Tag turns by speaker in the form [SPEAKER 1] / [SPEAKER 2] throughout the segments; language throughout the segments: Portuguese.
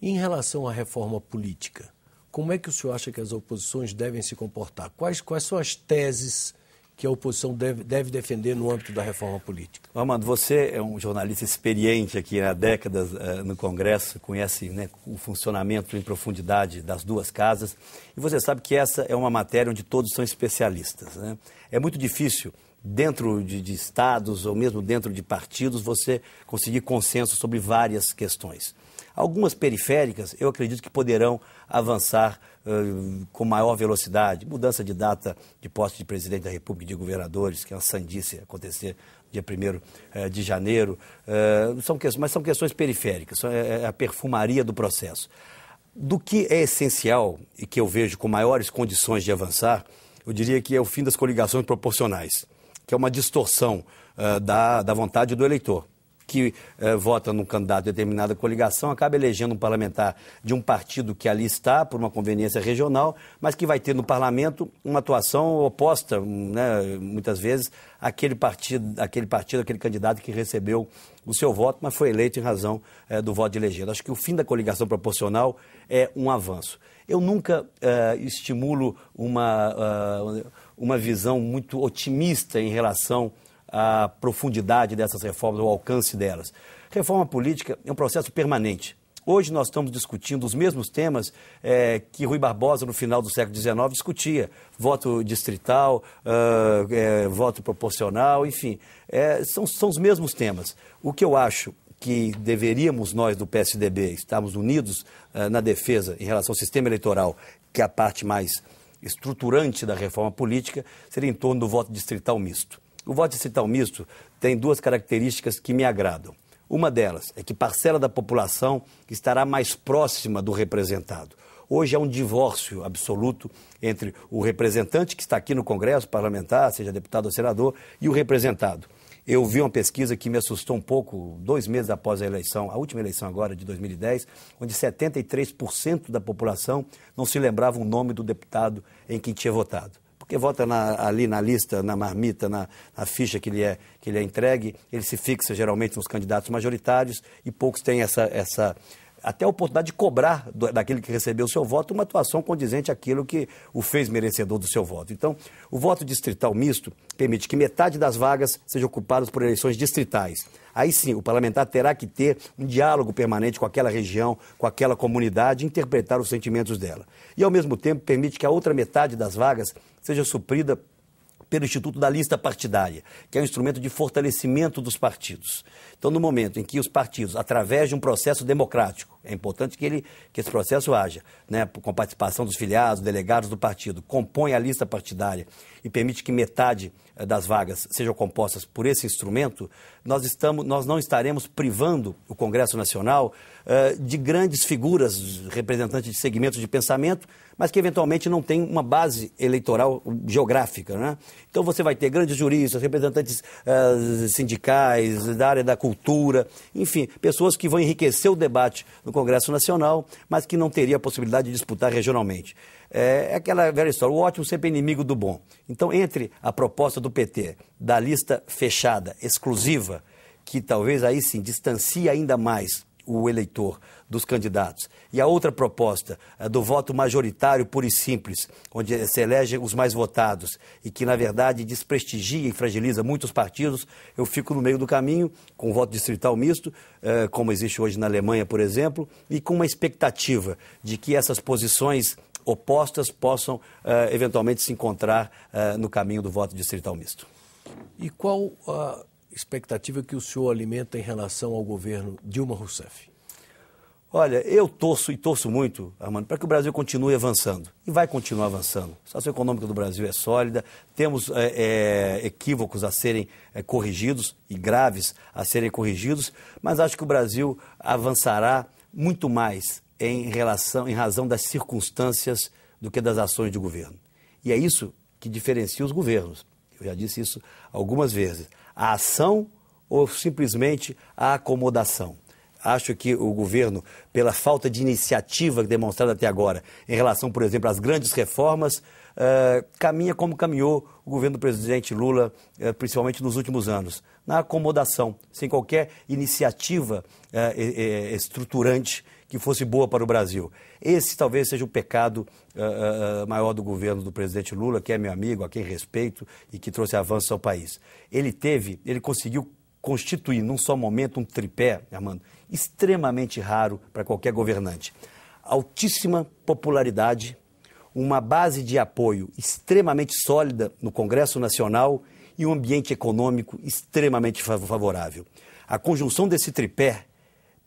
[SPEAKER 1] em relação à reforma política, como é que o senhor acha que as oposições devem se comportar? Quais, quais são as teses que a oposição deve, deve defender no âmbito da reforma política?
[SPEAKER 2] Amado, você é um jornalista experiente aqui né? há décadas eh, no Congresso, conhece né, o funcionamento em profundidade das duas casas, e você sabe que essa é uma matéria onde todos são especialistas. Né? É muito difícil dentro de, de, estados ou mesmo dentro de partidos, você conseguir consenso sobre várias questões. Algumas periféricas, eu acredito que poderão avançar uh, com maior velocidade. Mudança de data de posse de presidente da República e de governadores, que é uma sandice acontecer dia 1 uh, de janeiro. Uh, são questões, mas são questões periféricas, são, é, é, é a perfumaria do processo. Do que é essencial e que eu vejo com maiores condições de avançar, eu diria que é o fim das coligações proporcionais, que é uma distorção da, da vontade do eleitor que eh, vota num candidato de determinada coligação acaba elegendo um parlamentar de um partido que ali está, por uma conveniência regional, mas que vai ter no parlamento uma atuação oposta, hum, né, muitas vezes, àquele partido, àquele partido, aquele candidato que recebeu o seu voto, mas foi eleito em razão eh, do voto de elegido. Acho que o fim da coligação proporcional é um avanço. Eu nunca eh, estimulo uma, uh, uma visão muito otimista em relação a profundidade dessas reformas, o alcance delas. Reforma política é um processo permanente. Hoje nós estamos discutindo os mesmos temas é, que Rui Barbosa, no final do século XIX, discutia: voto distrital, uh, é, voto proporcional, enfim. É, são, são os mesmos temas. O que eu acho que deveríamos nós do PSDB estarmos unidos uh, na defesa em relação ao sistema eleitoral, que é a parte mais estruturante da reforma política, seria em torno do voto distrital misto. O voto distrital misto tem duas características que me agradam. Uma delas é que parcela da população estará mais próxima do representado. Hoje há é um divórcio absoluto entre o representante que está aqui no Congresso parlamentar, seja deputado ou senador, e o representado. Eu vi uma pesquisa que me assustou um pouco, dois meses após a eleição, a última eleição agora de 2010, onde 73% da população não se lembrava o nome do deputado em quem tinha votado porque vota na, ali na lista, na marmita, na, na, ficha que lhe, é, que lhe é entregue, ele se fixa geralmente nos candidatos majoritários e poucos têm essa, essa até a oportunidade de cobrar do, daquele que recebeu o seu voto uma atuação condizente àquilo que o fez merecedor do seu voto. Então, o voto distrital misto permite que metade das vagas sejam ocupadas por eleições distritais. Aí sim, o parlamentar terá que ter um diálogo permanente com aquela região, com aquela comunidade, interpretar os sentimentos dela. E, ao mesmo tempo, permite que a outra metade das vagas seja suprida pelo Instituto da Lista Partidária, que é um instrumento de fortalecimento dos partidos. Então, no momento em que os partidos, através de um processo democrático, é importante que, ele, que esse processo haja, né, com a participação dos filiados, delegados do partido, compõe a lista partidária e permite que metade eh, das vagas sejam compostas por esse instrumento, nós, estamos, nós não estaremos privando o Congresso Nacional eh, de grandes figuras, representantes de segmentos de pensamento, mas que eventualmente não tem uma base eleitoral geográfica. Né? Então você vai ter grandes juristas, representantes uh, sindicais, da área da cultura, enfim, pessoas que vão enriquecer o debate no Congresso Nacional, mas que não teria a possibilidade de disputar regionalmente. Eh, é aquela velha história, o ótimo sempre é inimigo do bom. Então, entre a proposta do PT da lista fechada, exclusiva, que talvez aí sim distancie ainda mais o eleitor dos candidatos. E a outra proposta é do voto majoritário puro e simples, onde se elegem os mais votados e que, na verdade, desprestigia e fragiliza muitos partidos, eu fico no meio do caminho, com voto distrital misto, eh, como existe hoje na Alemanha, por exemplo, e com uma expectativa de que essas posições opostas possam eh, eventualmente se encontrar eh, no caminho do voto distrital misto.
[SPEAKER 1] E qual. Uh expectativa que o senhor alimenta em relação ao governo Dilma Rousseff?
[SPEAKER 2] Olha, eu torço e torço muito, Armando, para que o Brasil continue avançando. E vai continuar avançando. A situação econômica do Brasil é sólida, temos é, é, equívocos a serem é, corrigidos e graves a serem corrigidos, mas acho que o Brasil avançará muito mais em, relação, em razão das circunstâncias do que das ações de governo. E é isso que diferencia os governos. Eu já disse isso algumas vezes a ação ou simplesmente a acomodação. Acho que o governo, pela falta de iniciativa demonstrada até agora em relação, por exemplo, às grandes reformas, uh, caminha como caminhou o governo do presidente Lula, uh, principalmente nos últimos anos, na acomodação, sem qualquer iniciativa uh, estruturante que fosse boa para o Brasil. Esse talvez seja o pecado uh, uh, maior do governo do presidente Lula, que é meu amigo, a quem respeito e que trouxe avanços ao país. Ele teve, ele conseguiu constituir num só momento um tripé, Armando, extremamente raro para qualquer governante. Altíssima popularidade, uma base de apoio extremamente sólida no Congresso Nacional e um ambiente econômico extremamente favorável. A conjunção desse tripé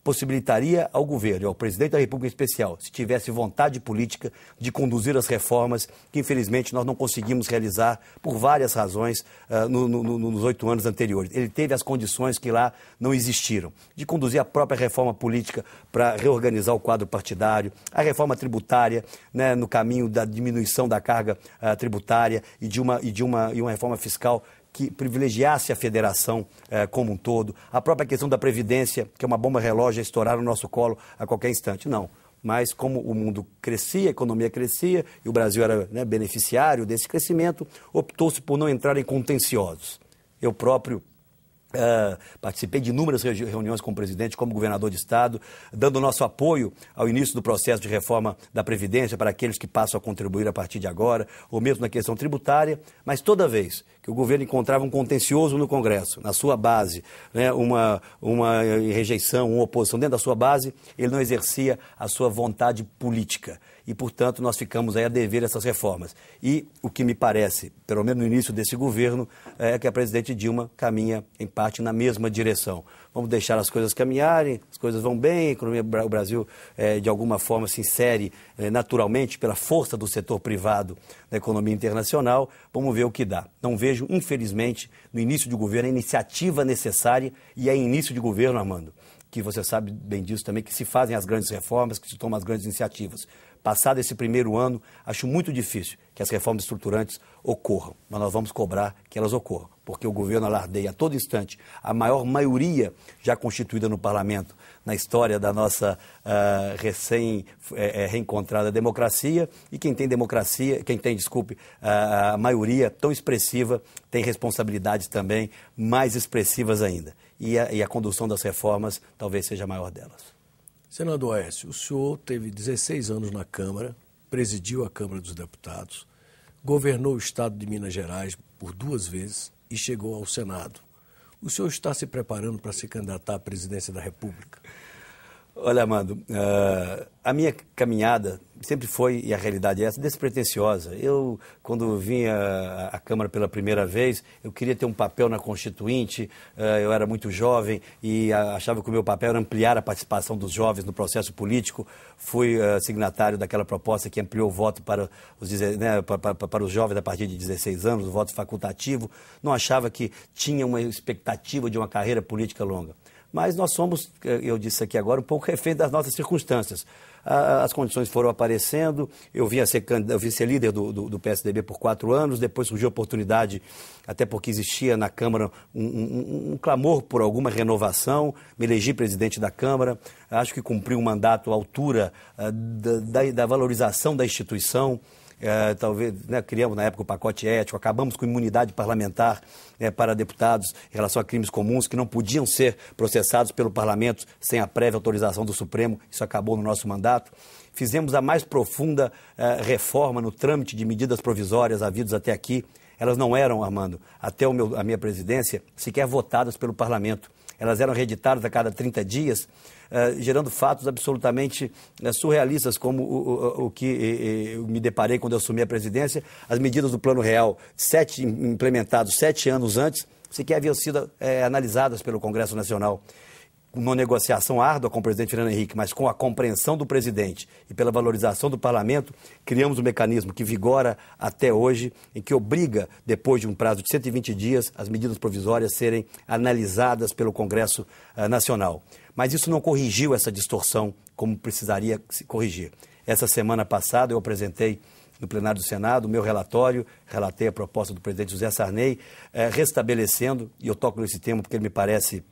[SPEAKER 2] possibilitaria ao governo e ao presidente da República em especial, se tivesse vontade política, de conduzir as reformas que, infelizmente, nós não conseguimos realizar por várias razões uh, no, no, nos oito anos anteriores. Ele teve as condições que lá não existiram, de conduzir a própria reforma política para reorganizar o quadro partidário, a reforma tributária, né, no caminho da diminuição da carga uh, tributária e de, uma, e, de uma, e uma reforma fiscal que privilegiasse a federação eh, como um todo, a própria questão da Previdência, que é uma bomba relógio a estourar no nosso colo a qualquer instante. Não. Mas como o mundo crescia, a economia crescia e o Brasil era né, beneficiário desse crescimento, optou-se por não entrar em contenciosos. Eu próprio Uh, participei de inúmeras reuniões com o presidente, como governador de Estado, dando nosso apoio ao início do processo de reforma da Previdência para aqueles que passam a contribuir a partir de agora, ou mesmo na questão tributária, mas toda vez que o governo encontrava um contencioso no Congresso, na sua base, né, uma, uma rejeição, uma oposição dentro da sua base, ele não exercia a sua vontade política e, portanto, nós ficamos aí a dever essas reformas. E o que me parece, pelo menos no início desse governo, é que a presidente Dilma caminha, em parte, na mesma direção. Vamos deixar as coisas caminharem, as coisas vão bem, a economia, o Brasil, é, de alguma forma, se insere é, naturalmente pela força do setor privado na economia internacional. Vamos ver o que dá. Não vejo, infelizmente, no início de governo, a iniciativa necessária e é início de governo, Armando que você sabe bem disso também, que se fazem as grandes reformas, que se tomam as grandes iniciativas. Passado esse primeiro ano, acho muito difícil que as reformas estruturantes ocorram, mas nós vamos cobrar que elas ocorram, porque o governo alardeia a todo instante a maior maioria já constituída no parlamento na história da nossa uh, recém eh, eh, reencontrada democracia e quem tem democracia, quem tem, desculpe, uh, a maioria tão expressiva tem responsabilidades também mais expressivas ainda. E a, e a condução das reformas talvez seja a maior delas.
[SPEAKER 1] Senador Aécio, o senhor teve 16 anos na Câmara, presidiu a Câmara dos Deputados, governou o estado de Minas Gerais por duas vezes e chegou ao Senado. O senhor está se preparando para se candidatar à presidência da República?
[SPEAKER 2] Olha, Amando, uh, eh, a minha caminhada sempre foi, e a realidade é essa, despretensiosa. Eu, quando vim à, à Câmara pela primeira vez, eu queria ter um papel na Constituinte, uh, eu era muito jovem e achava que o meu papel era ampliar a participação dos jovens no processo político. Fui eh, signatário daquela proposta que ampliou o voto para os, né, para, para os jovens a partir de 16 anos, o voto facultativo. Não achava que tinha uma expectativa de uma carreira política longa. Mas nós somos, eh, eu disse aqui agora, um pouco refém das nossas circunstâncias. As condições foram aparecendo, eu vim a ser, eu vim ser líder do, do, do, PSDB por quatro anos, depois surgiu a oportunidade, até porque existia na Câmara um, um, um clamor por alguma renovação, me elegi presidente da Câmara, acho que cumpri um mandato à altura eh, da, da, da valorização da instituição, é, talvez né, criamos na época o pacote ético, acabamos com imunidade parlamentar né, para deputados em relação a crimes comuns que não podiam ser processados pelo parlamento sem a prévia autorização do Supremo, isso acabou no nosso mandato. Fizemos a mais profunda é, reforma no trâmite de medidas provisórias havidos até aqui. Elas não eram, Armando, até meu, a minha presidência, sequer votadas pelo parlamento elas eram reeditadas a cada 30 dias, eh, gerando fatos absolutamente eh, surrealistas, como o, o, o que eh, eu me deparei quando eu assumi a presidência, as medidas do Plano Real, sete implementados sete anos antes, sequer haviam sido é, analisadas pelo Congresso Nacional. Uma negociação árdua com o presidente Fernando Henrique, mas com a compreensão do presidente e pela valorização do parlamento, criamos um mecanismo que vigora até hoje, e que obriga, depois de um prazo de 120 dias, as medidas provisórias serem analisadas pelo Congresso uh, Nacional. Mas isso não corrigiu essa distorção como precisaria se corrigir. Essa semana passada eu apresentei no plenário do Senado, o meu relatório, relatei a proposta do presidente José Sarney, eh, restabelecendo, e eu toco nesse tema porque ele me parece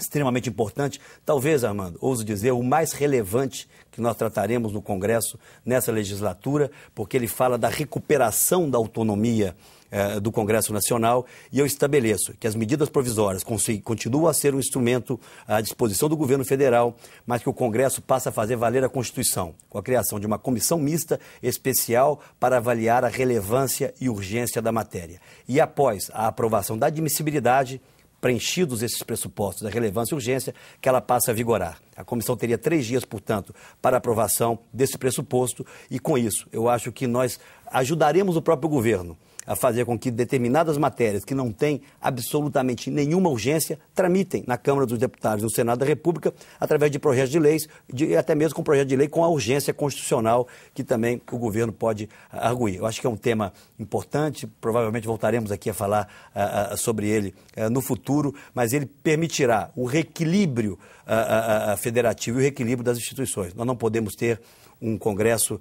[SPEAKER 2] extremamente importante, talvez, Armando, ouso dizer, o mais relevante que nós trataremos no Congresso nessa legislatura, porque ele fala da recuperação da autonomia eh, do Congresso Nacional e eu estabeleço que as medidas provisórias continuam a ser um instrumento à disposição do governo federal, mas que o Congresso passa a fazer valer a Constituição, com a criação de uma comissão mista especial para avaliar a relevância e urgência da matéria. E após a aprovação da admissibilidade, preenchidos esses pressupostos da relevância e urgência, que ela passa a vigorar. A comissão teria três dias, portanto, para aprovação desse pressuposto, e com isso, eu acho que nós ajudaremos o próprio governo a fazer com que determinadas matérias que não têm absolutamente nenhuma urgência tramitem na Câmara dos Deputados, no Senado da República, através de projetos de leis, de, até mesmo com projeto de lei com a urgência constitucional que também o governo pode ah, arguir. Eu acho que é um tema importante, provavelmente voltaremos aqui a falar uh, uh, sobre ele uh, no futuro, mas ele permitirá o reequilíbrio federativo e o reequilíbrio das instituições. Nós não podemos ter um congresso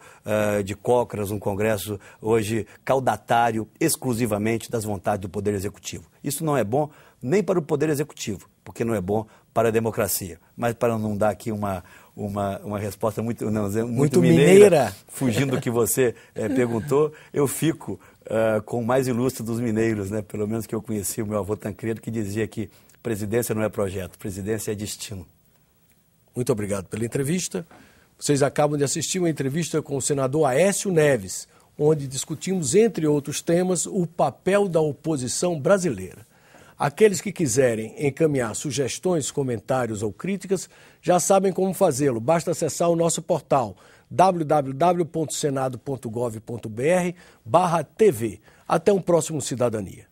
[SPEAKER 2] uh, de cócoras, um congresso hoje caudatário exclusivamente das vontades do Poder Executivo. Isso não é bom nem para o Poder Executivo, porque não é bom para a democracia. Mas para não dar aqui uma, uma, uma resposta muito, não, muito, muito mineira, mineira, fugindo do que você é, perguntou, eu fico uh, com o mais ilustre dos mineiros, né? pelo menos que eu conheci o meu avô Tancredo, que dizia que presidência não é projeto, presidência é destino. Muito obrigado pela entrevista.
[SPEAKER 1] Vocês acabam de assistir uma entrevista com o senador Aécio Neves, onde discutimos, entre outros temas, o papel da oposição brasileira. Aqueles que quiserem encaminhar sugestões, comentários ou críticas já sabem como fazê-lo. Basta acessar o nosso portal www.senado.gov.br/tv. Até um próximo Cidadania.